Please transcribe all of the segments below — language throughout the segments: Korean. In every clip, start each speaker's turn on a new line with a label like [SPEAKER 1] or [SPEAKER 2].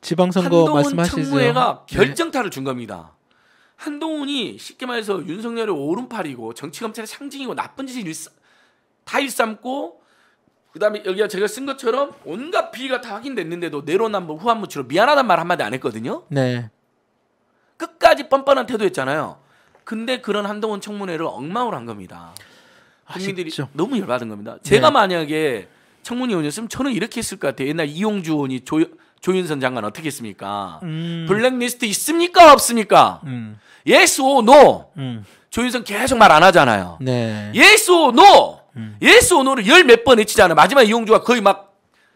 [SPEAKER 1] 지방선거 말씀하시죠. 청무회가 네. 결정타를 준 겁니다. 한동훈이 쉽게 말해서 윤석열의 오른팔이고 정치검찰의 상징이고 나쁜 짓을 일삼, 다 일삼고 그다음에 여기가 제가 쓴 것처럼 온갖 비위가 다 확인됐는데도 내로남불 후한무치로 미안하단 말 한마디 안 했거든요. 네. 끝까지 뻔뻔한 태도였잖아요. 근데 그런 한동훈 청문회를 엉망으로 한 겁니다. 국민들이 아쉽죠. 너무 열받은 겁니다. 네. 제가 네. 만약에 청문위원이었으면 저는 이렇게 했을 것 같아요. 옛날 이용주 의원이 조 조윤선 장관 어떻게 했습니까? 음. 블랙리스트 있습니까 없습니까? 음. Yes or no. 음. 조윤선 계속 말 안 하잖아요. 네. Yes or no. 음. Yes or no를 열 몇 번 외치잖아요. 마지막 에 이용주가 거의 막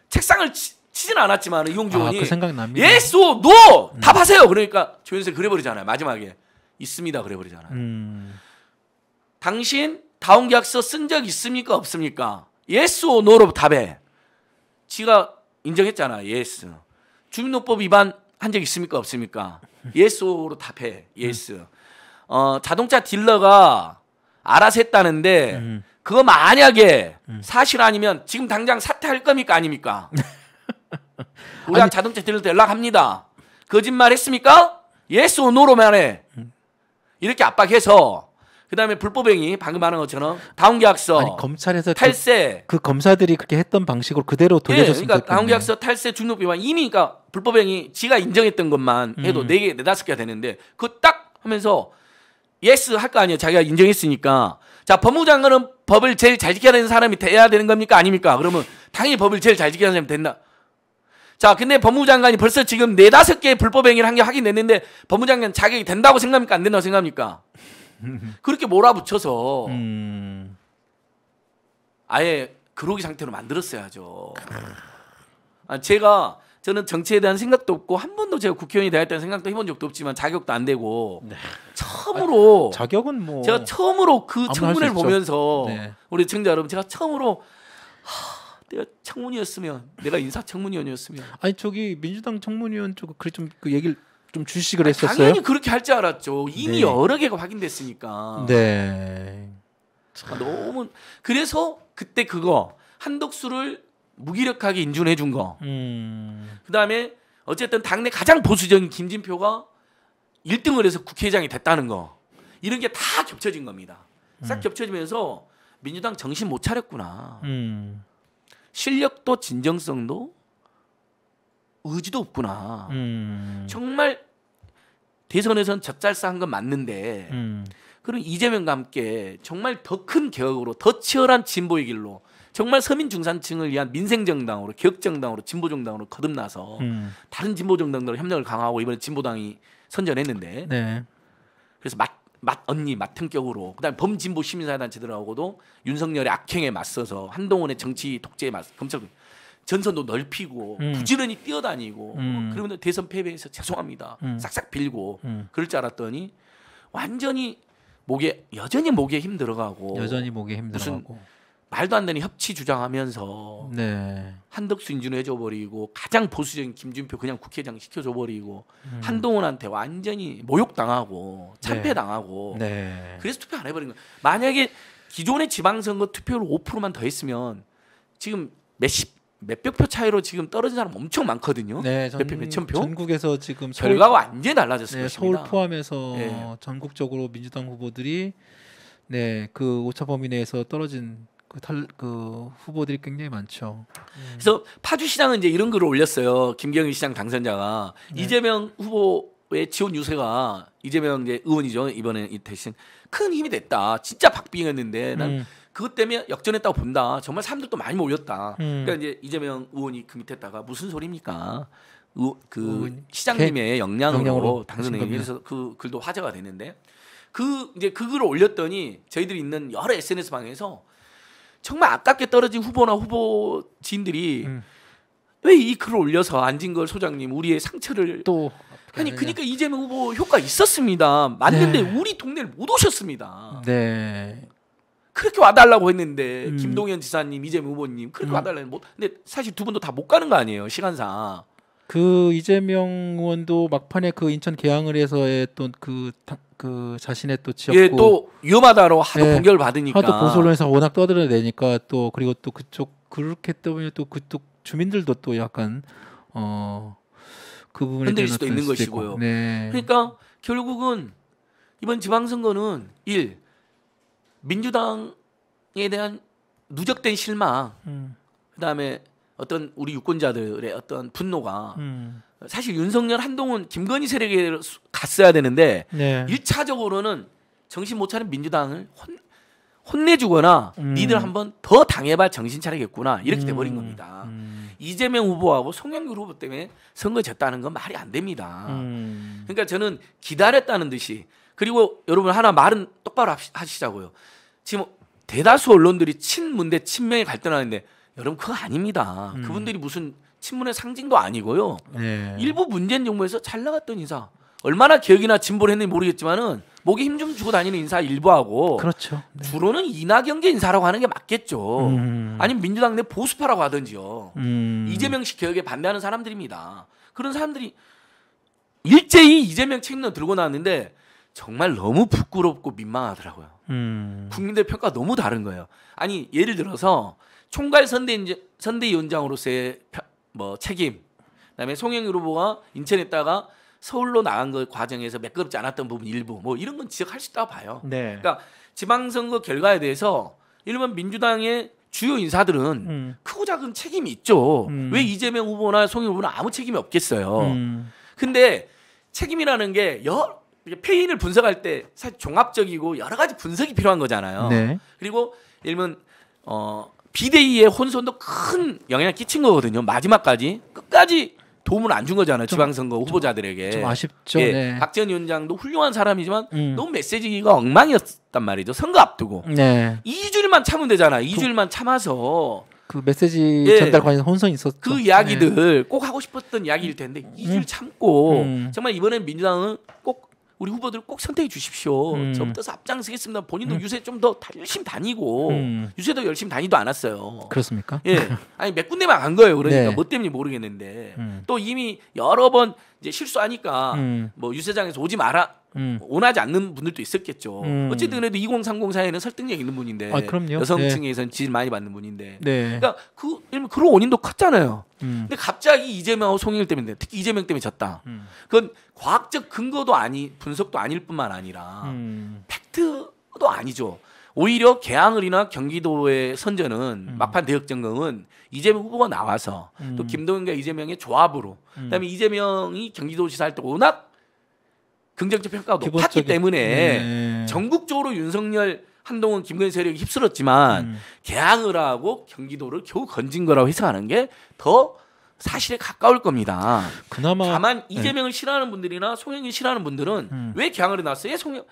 [SPEAKER 1] 책상을 치, 진 않았지만 이용주원이 아, 그생 Yes or no. 음. 답하세요. 그러니까 조윤선 그래버리잖아요. 마지막에 있습니다. 그래버리잖아요. 음. 당신 다운 계약서 쓴 적 있습니까 없습니까? Yes or no로 답해. 지가 인정했잖아. 예스. Yes. 주민등록법 위반 한 적 있습니까 없습니까? 예스로 답해 예스. 음. 어 자동차 딜러가 알아서 했다는데 음. 그거 만약에 음. 사실 아니면 지금 당장 사퇴할 겁니까 아닙니까? 우리가 아니, 자동차 딜러한 연락합니다. 거짓말 했습니까? 예스 오 노로 말해. 음. 이렇게 압박해서 그다음에 불법행위 방금 말한 것처럼 다운계약서 아니, 검찰에서 탈세
[SPEAKER 2] 그, 그, 검사들이 그렇게 했던 방식으로 그대로 돌려줬으면 예, 그러니까 다운계약서
[SPEAKER 1] 탈세 중독 위반 이미 그러니까 불법행위 지가 인정했던 것만 음. 해도 네 개 네다섯 개가 되는데 그 딱 하면서 예스 할 거 아니에요. 자기가 인정했으니까. 자, 법무 장관은 법을 제일 잘 지켜야 되는 사람이 돼야 되는 겁니까? 아닙니까? 그러면 당연히 법을 제일 잘 지켜야 되는 사람이 된다. 자, 근데 법무 장관이 벌써 지금 네다섯 개의 불법행위를 한 게 확인됐는데 법무 장관 자격이 된다고 생각합니까? 안 된다고 생각합니까? 그렇게 몰아붙여서 음. 아예 그러기 상태로 만들었어야죠. 아, 제가 저는 정치에 대한 생각도 없고 한 번도 제가 국회의원이 되었다는 생각도 해본 적도 없지만 자격도 안 되고 네.
[SPEAKER 2] 처음으로 아 자격은 뭐 제가 처음으로
[SPEAKER 1] 그 청문회를 보면서 네. 우리 청자 여러분 제가 처음으로 하, 내가 청문위였으면 내가 인사 청문위원이었으면
[SPEAKER 2] 아니 저기 민주당 청문위원 쪽그 좀그 얘기를 좀 주식을 아, 했었어요. 당연히
[SPEAKER 1] 그렇게 할 줄 알았죠. 이미 네. 여러 개가 확인됐으니까.
[SPEAKER 2] 네.
[SPEAKER 1] 아, 너무 그래서 그때 그거 한덕수를 무기력하게 인준해 준 거. 음. 그다음에 어쨌든 당내 가장 보수적인 김진표가 1등을 해서 국회의장이 됐다는 거. 이런 게 다 겹쳐진 겁니다. 싹 음. 겹쳐지면서 민주당 정신 못 차렸구나. 음. 실력도 진정성도 의지도 없구나. 음. 정말 대선에선 적잘싸한 건 맞는데 음. 그럼 이재명과 함께 정말 더 큰 개혁으로 더 치열한 진보의 길로 정말 서민 중산층을 위한 민생 정당으로 개혁 정당으로 진보 정당으로 거듭나서 음. 다른 진보 정당들 협력을 강화하고 이번에 진보당이 선전했는데 네. 그래서 맞, 맛 언니 맡은격으로 그다음 에 범진보 시민사회 단체들하고도 윤석열의 악행에 맞서서 한동훈의 정치 독재에 맞서 검찰 전선도 넓히고 음. 부지런히 뛰어다니고 음. 그러면 대선 패배해서 죄송합니다. 음. 싹싹 빌고 음. 그럴 줄 알았더니 완전히 목에 여전히 목에 힘 들어가고 여전히 목에 힘 들어가고 말도 안 되는 협치 주장하면서
[SPEAKER 2] 네.
[SPEAKER 1] 한덕수 인준해줘 버리고 가장 보수적인 김준표 그냥 국회의장 시켜줘 버리고 음. 한동훈한테 완전히 모욕당하고 네. 참패당하고 네. 네. 그래서 투표 안 해버린 거 만약에 기존의 지방선거 투표율 5%만 더 했으면 지금 몇십 몇백 표 차이로 지금 떨어진 사람 엄청 많거든요. 네, 몇표 몇천 표. 전국에서 지금 서울, 결과가
[SPEAKER 2] 완전히 달라졌습니다 네, 서울 포함해서 네. 전국적으로 민주당 후보들이 네 그 오차 범위 내에서 떨어진 그, 탈, 그 후보들이 굉장히 많죠.
[SPEAKER 1] 음. 그래서 파주시장은 이제 이런 글을 올렸어요. 김경희 시장 당선자가 네. 이재명 후보의 지원 유세가 이재명 이제 의원이죠 이번에 이 대신 큰 힘이 됐다. 진짜 박빙했는데 난. 음. 그것 때문에 역전했다고 본다. 정말 사람들도 많이 몰렸다. 음. 그러니까 이제 이재명 의원이 그 밑에다가 무슨 소리입니까? 의, 그 음. 시장님의 네. 역량으로, 역량으로 당선에 의해서 그 글도 화제가 됐는데그 이제 그 글을 올렸더니 저희들이 있는 여러 SNS 방에서 정말 아깝게 떨어진 후보나 후보 지인들이 음. 왜이 글을 올려서 안진걸 소장님 우리의 상처를 또 아니 그러니까 이재명 후보 효과 있었습니다. 맞는데 네. 우리 동네를 못 오셨습니다.
[SPEAKER 2] 네.
[SPEAKER 1] 그렇게 와달라고 했는데 음. 김동연 지사님, 이재명 후보님 그렇게 음. 와달라는 못. 근데 사실 두 분도 다 못 가는 거 아니에요 시간상.
[SPEAKER 2] 그 이재명 의원도 막판에 그 인천 개항을 해서의 또그 그 자신의 또 지역구 예, 또 위험하다로 하도 예, 공격을 받으니까 하도 보수론에서 워낙 떠들어내니까 또 그리고 또 그쪽 그렇게 때문에 또 그쪽 주민들도 또 약간 어그 부분에 흔들 릴 수도 있는 수도 것이고요. 네.
[SPEAKER 1] 그러니까 결국은 이번 지방선거는 1. 민주당에 대한 누적된 실망, 음. 그다음에 어떤 우리 유권자들의 어떤 분노가 음. 사실 윤석열 한동훈 김건희 세력에 갔어야 되는데 네. 1차적으로는 정신 못 차린 민주당을 혼, 혼내주거나 음. 니들 한번 더 당해봐 정신 차리겠구나 이렇게 돼버린 음. 겁니다. 음. 이재명 후보하고 송영길 후보 때문에 선거 졌다는 건 말이 안 됩니다. 음. 그러니까 저는 기다렸다는 듯이 그리고 여러분 하나 말은 똑바로 하시자고요. 지금 대다수 언론들이 친문 대 친명이 갈등하는데 여러분 그거 아닙니다. 음. 그분들이 무슨 친문의 상징도 아니고요. 네. 일부 문재인 정부에서 잘 나갔던 인사 얼마나 개혁이나 진보를 했는지 모르겠지만은 목에 힘 좀 주고 다니는 인사 일부하고 그렇죠. 네. 주로는 이낙연계 인사라고 하는 게 맞겠죠. 음. 아니면 민주당 내 보수파라고 하든지요. 음. 이재명씨 개혁에 반대하는 사람들입니다. 그런 사람들이 일제히 이재명 책임론 들고 나왔는데 정말 너무 부끄럽고 민망하더라고요. 음. 국민들 평가 너무 다른 거예요. 아니 예를 들어서 총괄 선대 선대위원장으로서의 뭐 책임, 그다음에 송영일 후보가 인천에 있다가 서울로 나간 그 과정에서 매끄럽지 않았던 부분 일부 뭐 이런 건 지적할 수 있다고 봐요. 네. 그러니까 지방선거 결과에 대해서 일본 민주당의 주요 인사들은 음. 크고 작은 책임이 있죠. 음. 왜 이재명 후보나 송영 후보는 아무 책임이 없겠어요. 음. 근데 책임이라는 게 여, 폐인을 분석할 때 사실 종합적이고 여러 가지 분석이 필요한 거잖아요. 네. 그리고 예를 어, 비대위의 혼선도 큰 영향을 끼친 거거든요. 마지막까지 끝까지 도움을 안 준 거잖아요. 좀, 지방선거 후보자들에게. 좀, 좀 아쉽죠. 예, 네. 박전 위원장도 훌륭한 사람이지만 음. 너무 메시지가 엉망이었단 말이죠. 선거 앞두고. 네. 2주일만 참으면 되잖아. 2주일만 그 참아서 그 메시지 예. 전달 관련
[SPEAKER 2] 혼선이 있었죠. 그 이야기들 네. 꼭
[SPEAKER 1] 하고 싶었던 이야기일 텐데 2주일 음. 참고 음. 정말 이번에 민주당은 꼭 우리 후보들 꼭 선택해 주십시오. 음. 저부터 앞장서겠습니다. 본인도 음. 유세 좀 더 열심히 다니고 음. 유세도 열심히 다니도 않았어요. 그렇습니까? 예, 아니 몇 군데만 간 거예요. 그러니까 네. 뭐 때문에 모르겠는데 음. 또 이미 여러 번 이제 실수하니까 음. 뭐 유세장에서 오지 마라 음. 원하지 않는 분들도 있었겠죠. 음. 어쨌든 그래도 2030 사회는 설득력 있는 분인데 아, 여성층에선 네. 지지를 많이 받는 분인데 네. 네. 그러니까 그 그런 원인도 컸잖아요. 음. 근데 갑자기 이재명하고 송영일 때문에 특히 이재명 때문에 졌다. 음. 그건 과학적 근거도 아니 분석도 아닐 뿐만 아니라 음. 팩트도 아니죠. 오히려 개항을이나 경기도의 선전은 음. 막판 대역 전공은 이재명 후보가 나와서 음. 또 김동연과 이재명의 조합으로 음. 그다음에 이재명이 경기도지사 할때 워낙 긍정적 평가가 기본적인, 높았기 때문에 네. 전국적으로 윤석열 한동훈 김건희 세력이 휩쓸었지만 음. 개항을 하고 경기도를 겨우 건진 거라고 해석하는 게 더 사실에 가까울 겁니다. 그나마 다만 네. 이재명을 네. 싫어하는 분들이나 송영길 싫어하는 분들은 음. 왜 개항을 해놨어요 예, 송영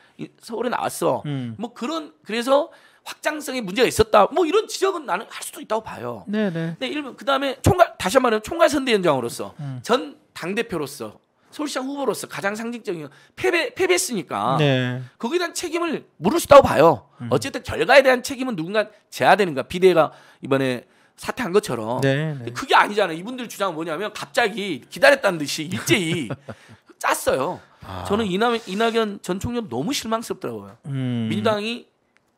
[SPEAKER 1] 서울에 나왔어. 음. 뭐 그런 그래서 확장성에 문제가 있었다. 뭐 이런 지적은 나는 할 수도 있다고 봐요. 네네. 네. 근데 일 그다음에 총괄 다시 말하면 총괄 선대위원장으로서 음. 전당 대표로서 서울시장 후보로서 가장 상징적인 패배 패배했으니까 네. 거기에 대한 책임을 물을 수 있다고 봐요. 음. 어쨌든 결과에 대한 책임은 누군가 져야 되는가 비대가 이번에 사퇴한 것처럼 네, 네. 그게 아니잖아요. 이분들 주장은 뭐냐면 갑자기 기다렸다는 듯이 일제히 짰어요. 아. 저는 이나, 이낙연 전 총장 너무 실망스럽더라고요. 음. 민주당이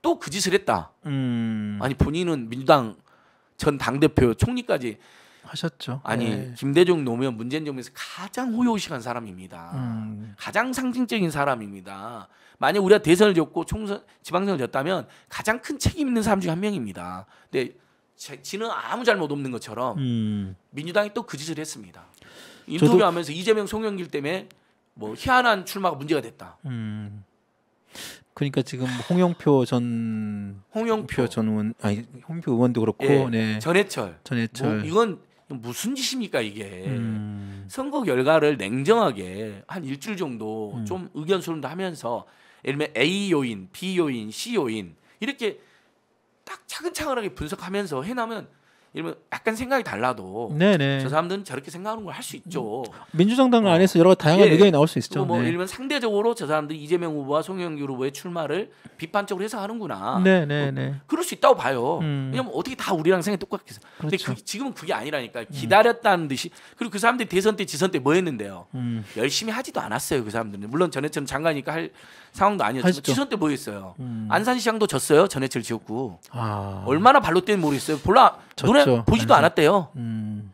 [SPEAKER 1] 또 그 짓을 했다. 음. 아니 본인은 민주당 전 당대표 총리까지
[SPEAKER 2] 하셨죠. 아니 네.
[SPEAKER 1] 김대중 노무현 문재인 정부에서 가장 호요식한 사람입니다. 음. 가장 상징적인 사람입니다. 만약 우리가 대선을 졌고 총선 지방선을 졌다면 가장 큰 책임 있는 사람 중에 한 명입니다. 근데 제, 지는 아무 잘못 없는 것처럼 음. 민주당이 또 그 짓을 했습니다. 인터뷰하면서 이재명 송영길 때문에 뭐 희한한 출마가 문제가 됐다.
[SPEAKER 2] 음. 그러니까 지금 홍영표 전 홍영표 전 의원 아니 홍표 의원도 그렇고 예, 네. 전해철 전해철 뭐 이건
[SPEAKER 1] 무슨 짓입니까 이게 음. 선거 결과를 냉정하게 한 일주일 정도 음. 좀 의견 수렴도 하면서 예를 들면 A 요인, B 요인, C 요인 이렇게 딱 차근차근하게 분석하면서 해나면 이러면 약간 생각이 달라도 네네. 저 사람들은 저렇게 생각하는 걸 할 수 있죠.
[SPEAKER 2] 민주정당 어. 안에서 여러 다양한 예. 의견이 나올 수 있죠. 뭐 네. 예를
[SPEAKER 1] 들면 상대적으로 저 사람들이 이재명 후보와 송영길 후보의 출마를 비판적으로 해석하는구나. 네네네. 뭐 그럴 수 있다고 봐요. 음. 왜냐면 어떻게 다 우리랑 생각이 똑같겠어. 그렇죠. 근데 그, 지금은 그게 아니라니까 음. 기다렸다는 듯이 그리고 그 사람들이 대선 때 지선 때 뭐 했는데요. 음. 열심히 하지도 않았어요 그 사람들은. 물론 전해철은 장관이니까 할 상황도 아니었지만 지선 때 뭐 했어요. 음. 안산시장도 졌어요 전해철 지역구. 아. 얼마나 발로 뛴 모르겠어요. 몰라 눈에 그렇죠. 보지도 네. 않았대요. 음.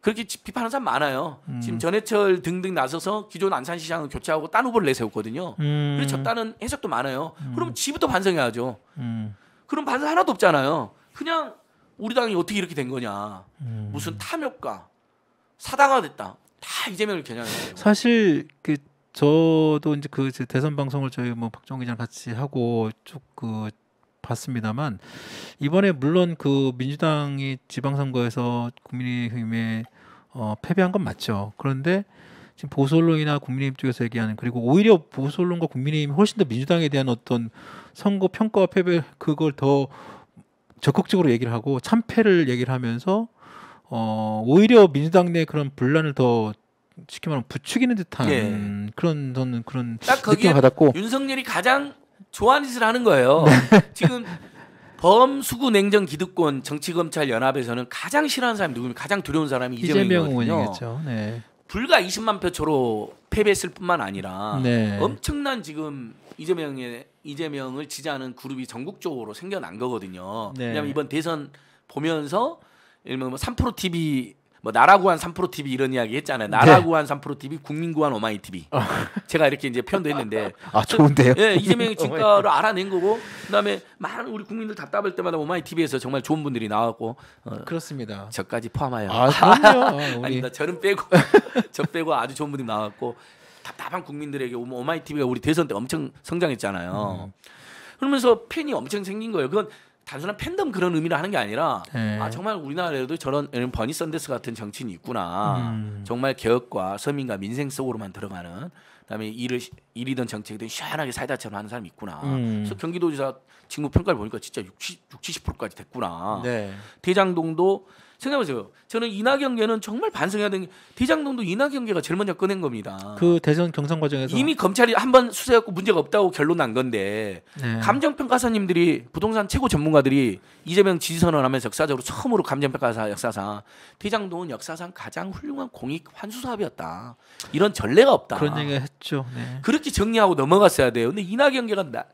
[SPEAKER 1] 그렇게 비판하는 사람 많아요. 음. 지금 전해철 등등 나서서 기존 안산시장을 교체하고 딴 후보를 내세웠거든요. 음. 그래서 졌다는 해석도 많아요. 음. 그럼 지부터 반성해야죠. 음. 그럼 반성 하나도 없잖아요. 그냥 우리 당이 어떻게 이렇게 된 거냐. 음. 무슨 탐욕과 사당화됐다. 다 이재명을 겨냥해요.
[SPEAKER 2] 사실 그 저도 이제 그 대선 방송을 저희 뭐 박정 기자 같이 하고 쭉그 봤습니다만 이번에 물론 그 민주당이 지방선거에서 국민의힘에 어, 패배한 건 맞죠. 그런데 지금 보수론이나 국민의힘 쪽에서 얘기하는 그리고 오히려 보수론과 국민의힘이 훨씬 더 민주당에 대한 어떤 선거 평가와 패배 그걸 더 적극적으로 얘기를 하고 참패를 얘기를 하면서 어, 오히려 민주당 내 그런 분란을 더 쉽게 말하면 부추기는 듯한 예. 그런 저는 그런 느낌 을 받았고
[SPEAKER 1] 윤석열이 가장 좋아하는 짓을 하는 거예요. 네. 지금 범수구 냉정 기득권 정치검찰 연합에서는 가장 싫어하는 사람이 누구입니 가장 두려운 사람이 이재명 의원이겠죠. 네. 불과 20만 표 초로 패배했을 뿐만 아니라 네. 엄청난 지금 이재명의 이재명을 지지하는 그룹이 전국적으로 생겨난 거거든요. 네. 왜냐하면 이번 대선 보면서 예를 들면 뭐3% TV 뭐 나라 고한 3프로 TV 이런 이야기 했잖아요. 나라 네. 한 3프로 TV, 국민 고한 오마이 TV. 어. 제가 이렇게 이제 표현도 했는데 아 좋은데요. 예, 이재명이 진가를 알아낸 거고 그다음에 많은 우리 국민들 답답할 때마다 오마이 TV에서 정말 좋은 분들이 나왔고 어, 그렇습니다. 저까지 포함하여 아, 아, 니다 저는 빼고 저 빼고 아주 좋은 분들이 나왔고 답답한 국민들에게 오마이 TV가 우리 대선 때 엄청 성장했잖아요. 음. 그러면서 팬이 엄청 생긴 거예요. 그건 단순한 팬덤 그런 의미로 하는 게 아니라 네. 아 정말 우리나라에도 저런 버니 선데스 같은 정치인이 있구나. 음. 정말 개혁과 서민과 민생 속으로만 들어가는 그다음에 일을 일이든 정책이든 시원하게 사이다처럼 하는 사람이 있구나. 음. 그래서 경기도지사 직무 평가를 보니까 진짜 60, 60 70%까지 됐구나. 네. 대장동도 생각해보세요. 저는 이낙연계는 정말 반성해야 되는 게 대장동도 이낙연계가 제일 먼저 꺼낸 겁니다. 그
[SPEAKER 2] 대선 경선 과정에서 이미 검찰이
[SPEAKER 1] 한 번 수사했고 문제가 없다고 결론 난 건데 네. 감정평가사님들이 부동산 최고 전문가들이 이재명 지지선언 하면서 역사적으로 처음으로 감정평가사 역사상 대장동은 역사상 가장 훌륭한 공익 환수사업이었다. 이런 전례가 없다. 그런 얘기 했죠. 네. 그렇게 정리하고 넘어갔어야 돼요. 근데 이낙연계가 나,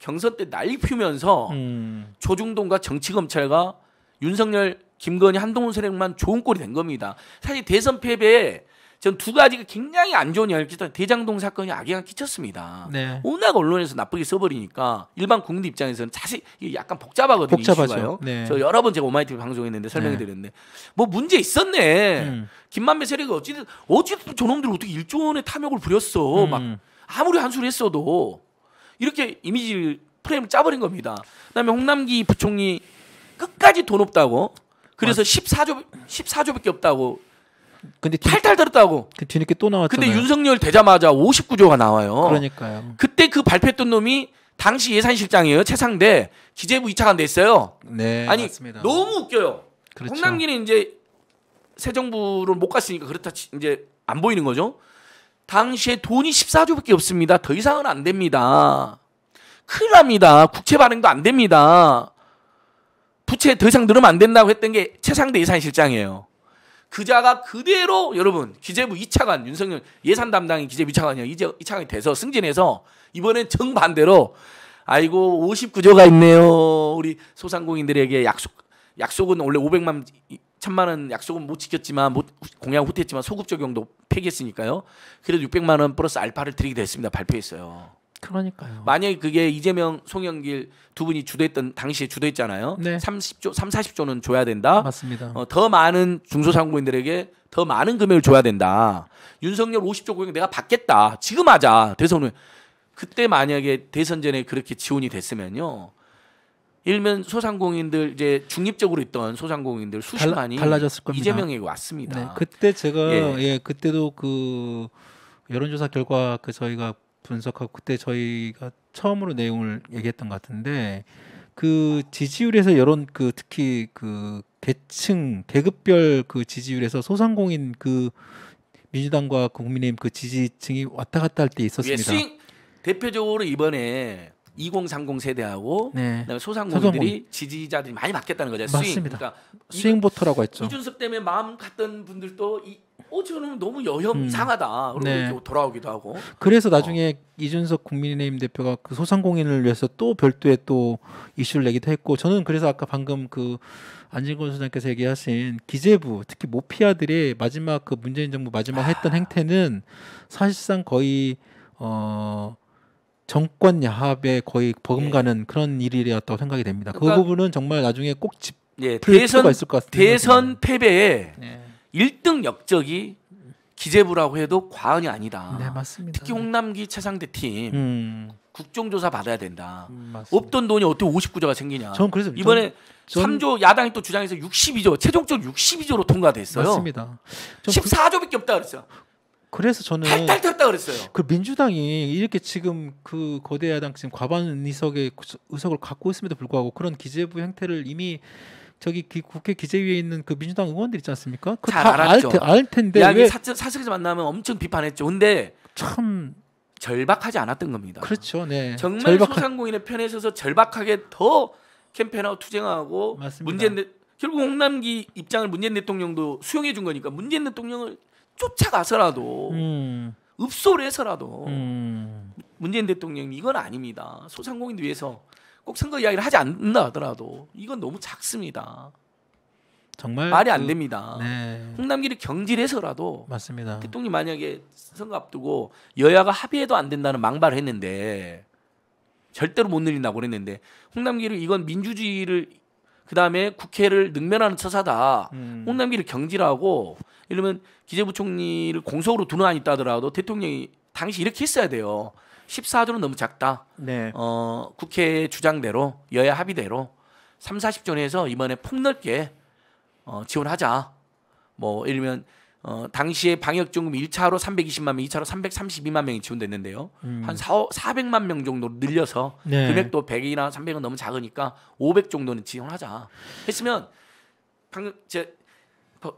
[SPEAKER 1] 경선 때 날리 피우면서 음. 조중동과 정치검찰과 윤석열 김건희 한동훈 세력만 좋은 꼴이 된 겁니다. 사실 대선 패배에 전두 가지가 굉장히 안 좋은 이야기끼쳤 대장동 사건이 악영향 끼쳤습니다. 네. 워낙 언론에서 나쁘게 써버리니까 일반 국민 입장에서는 사실 약간 복잡하거든요. 복잡하죠. 네. 저 여러 번 제가 오마이티 v 방송했는데 설명해드렸는데 네. 뭐 문제 있었네. 음. 김만배 세력이 어찌든 어찌든 저놈들 어떻게 일조 원의 탐욕을 부렸어. 음. 막 아무리 한수를 했어도 이렇게 이미지 프레임을 짜버린 겁니다. 그다음에 홍남기 부총리 끝까지 돈 없다고 그래서 14조 14조밖에 없다고. 근데 뒤... 탈탈 들었다고. 그 뒤늦게 또 나왔잖아요. 근데 윤석열 되자마자 59조가 나와요. 그러니까요. 그때 그 발표했던 놈이 당시 예산실장이에요. 최상대 기재부 2차관 됐어요. 네. 아니 맞습니다. 너무 웃겨요.
[SPEAKER 2] 그렇죠. 홍남기는
[SPEAKER 1] 이제 새 정부를 못 갔으니까 그렇다 치, 이제 안 보이는 거죠. 당시에 돈이 14조밖에 없습니다. 더 이상은 안 됩니다. 큰일 납니다. 국채 발행도 안 됩니다. 부채 더 이상 늘으면 안 된다고 했던 게 최상대 예산실장이에요. 그자가 그대로 여러분 기재부 2차관 윤석열 예산 담당이 기재부 2차관이요. 이제 2차관이 돼서 승진해서 이번엔 정반대로 아이고 59조가 있네요. 우리 소상공인들에게 약속 약속은 원래 500만 1 천만 원 약속은 못 지켰지만 못, 공약 후퇴했지만 소급 적용도 폐기했으니까요. 그래도 600만 원 플러스 알파를 드리게 됐습니다. 발표했어요. 그러니까요. 만약에 그게 이재명, 송영길 두 분이 주도했던 당시에 주도했잖아요. 네. 30조, 3, 40조는 줘야 된다. 맞습니다. 어, 더 많은 중소상공인들에게 더 많은 금액을 줘야 된다. 윤석열 50조 고용 내가 받겠다. 지금 하자. 대선 후에 그때 만약에 대선 전에 그렇게 지원이 됐으면요. 일면 소상공인들 이제 중립적으로 있던 소상공인들 수십만이 달라, 졌을 겁니다. 이재명에 왔습니다. 네, 그때 제가 예. 예,
[SPEAKER 2] 그때도 그 여론조사 결과 그 저희가 분석하고 그때 저희가 처음으로 내용을 얘기했던 것 같은데 그 지지율에서 여론 그 특히 그 계층 계급별 그 지지율에서 소상공인 그 민주당과 그 국민의힘 그 지지층이 왔다 갔다 할 때 있었습니다. 예, 스윙
[SPEAKER 1] 대표적으로 이번에 2030 세대하고 네. 그다음에 소상공인들이 지지자들이 많이 받겠다는 거죠. 맞습니다. 그러니까
[SPEAKER 2] 수행보터라고 했죠. 이준섭
[SPEAKER 1] 때문에 마음 갔던 분들도 이, 어 저는 너무 여혐상하다. 음. 네. 돌아오기도 하고. 그래서 어.
[SPEAKER 2] 나중에 어. 이준석 국민의힘 대표가 그 소상공인을 위해서 또 별도의 또 이슈를 내기도 했고 저는 그래서 아까 방금 그 안진권 소장께서 얘기하신 기재부 특히 모피아들의 마지막 그 문재인 정부 마지막 아. 했던 행태는 사실상 거의 어 정권 야합에 거의 버금가는 예. 그런 일이었다고 생각이 됩니다. 그 그러니까 그 부분은 정말 나중에 꼭 집,
[SPEAKER 1] 예, 대선 있을 것 같습니다. 대선 네. 패배에 예. 1등 역적이 기재부라고 해도 과언이 아니다. 네, 맞습니다. 특히 홍남기 차상대 팀 음. 국정조사 받아야 된다. 음, 없던 돈이 어떻게 59조가 생기냐. 전 그래서 이번에 전, 전... 3조 야당이 또 주장해서 62조 최종적으로 62조로 통과됐어요. 맞습니다. 14조밖에 그 없다 그랬어요. 그래서 저는 탈탈 탔다 그랬어요.
[SPEAKER 2] 그 민주당이 이렇게 지금 그 거대 야당 지금 과반 의석의 의석을 갖고 있음에도 불구하고 그런 기재부 행태를 이미 저기 기, 국회 기재위에 있는 그 민주당 의원들 있지 않습니까? 잘 알았죠. 알, 텐데 왜
[SPEAKER 1] 사석에서 만나면 엄청 비판했죠. 근데 참 절박하지 않았던 겁니다. 그렇죠. 네. 정말 절박하... 소상공인의 편에 서서 절박하게 더 캠페인하고 투쟁하고 맞습니다. 문재인 결국 홍남기 입장을 문재인 대통령도 수용해 준 거니까 문재인 대통령을 쫓아가서라도 음. 읍소를 해서라도 음. 문재인 대통령이 이건 아닙니다. 소상공인 위해서 꼭 선거 이야기를 하지 않는다 하더라도 이건 너무 작습니다. 정말 말이 안 그 됩니다. 네. 홍남기를 경질해서라도 맞습니다. 대통령이 만약에 선거 앞두고 여야가 합의해도 안 된다는 망발을 했는데 절대로 못 늘린다고 그랬는데 홍남기를 이건 민주주의를 그다음에 국회를 능멸하는 처사다. 음. 홍남기를 경질하고 이러면 기재부총리를 공석으로 두는 안이 있다더라도 대통령이 당시 이렇게 했어야 돼요. 14조는 너무 작다. 네. 어, 국회 주장대로 여야 합의대로 3, 40조 내에서 이번에 폭넓게 어, 지원하자. 뭐이러면 어, 당시에 방역지원금 1차로 320만 명, 2차로 332만 명이 지원됐는데요. 음. 한 4, 400만 명 정도 늘려서 네. 금액도 100이나 300은 너무 작으니까 500 정도는 지원하자. 했으면 방금 제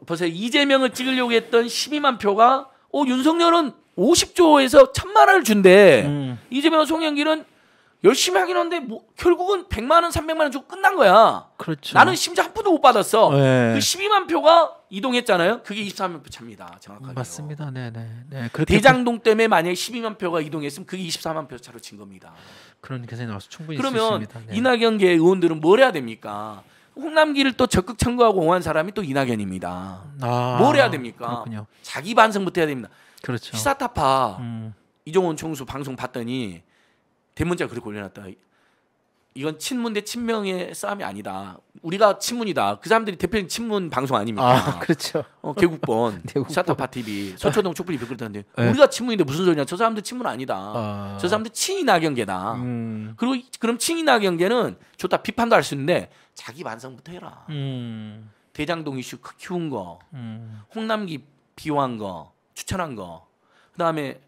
[SPEAKER 1] 벌써 이재명을 찍으려고 했던 12만 표가 어 윤석열은 50조에서 1 0 0 0만 원을 준대. 음. 이재명 송영길은 열심히 하긴 한데 뭐 결국은 100만 원, 300만 원 주고 끝난 거야. 그렇죠. 나는 심지어 한 푼도 못 받았어. 네. 그 12만 표가 이동했잖아요. 그게 23만 표 차입니다. 정확하게. 맞습니다. 네, 네. 네. 그렇게 그 대장동 때문에 만약에 12만 표가 이동했으면 그게 24만 표 차로 진 겁니다. 그런 그러니까 계산이 나와서 충분히 그러면 네. 이낙연계 의원들은 뭘 해야 됩니까? 홍남기를 또 적극 청구하고 원한 사람이 또 이낙연입니다. 아, 뭘 해야 됩니까? 그렇군요. 자기 반성부터 해야 됩니다. 그렇죠. 시사타파 음. 이종원 총수 방송 봤더니 대문자가 그렇게 올려놨다. 이건 친문 대 친명의 싸움이 아니다. 우리가 친문이다. 그 사람들이 대표적인 친문 방송 아닙니까? 아, 그렇죠. 어, 개국본, 사타파 TV, 소초동 촛불이 그렇다는데 네. 우리가 친문인데 무슨 소리냐? 저 사람들 친문 아니다. 아... 저 사람들 친이낙연계다. 음... 그리고 그럼 친이낙연계는 좋다 비판도 할 수 있는데 자기 반성부터 해라. 음... 대장동 이슈 키운 거, 음... 홍남기 비호한 거, 추천한 거, 그 다음에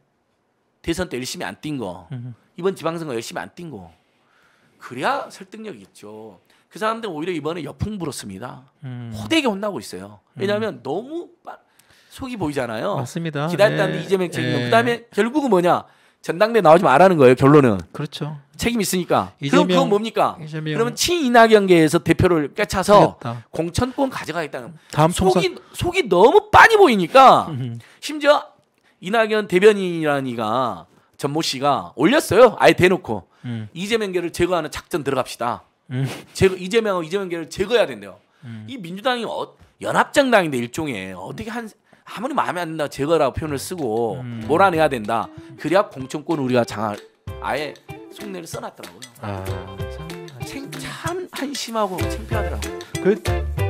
[SPEAKER 1] 대선 때 열심히 안 뛴 거, 이번 지방선거 열심히 안 뛴 거. 그래야 설득력이 있죠. 그 사람들 오히려 이번에 여풍 불었습니다. 음. 호되게 혼나고 있어요. 왜냐하면 음. 너무 빠, 속이 보이잖아요. 맞습니다. 기다렸다는 네. 예. 이재명 책임. 네. 그다음에 결국은 뭐냐? 전당대 나오지 말라는 거예요. 결론은. 그렇죠. 책임 있으니까. 이재명, 그럼 그건 뭡니까? 이재명. 그러면 친이낙연계에서 대표를 깨차서 공천권 가져가겠다는. 다음 속이 총선... 속이 너무 빤히 보이니까 심지어 이낙연 대변인이라니가 전 모 씨가 올렸어요. 아예 대놓고 음. 이재명계를 제거하는 작전 들어갑시다. 음. 제거 이재명 이재명계를 제거해야 된대요. 음. 이 민주당이 어, 연합정당인데 일종의 어떻게 한 아무리 마음에 안 든다 제거라고 표현을 쓰고 음. 몰아내야 된다. 그래야 공천권 우리가 장할 아예 속내를 써놨더라고요. 아, 참, 참 한심하고 창피하더라고요. 그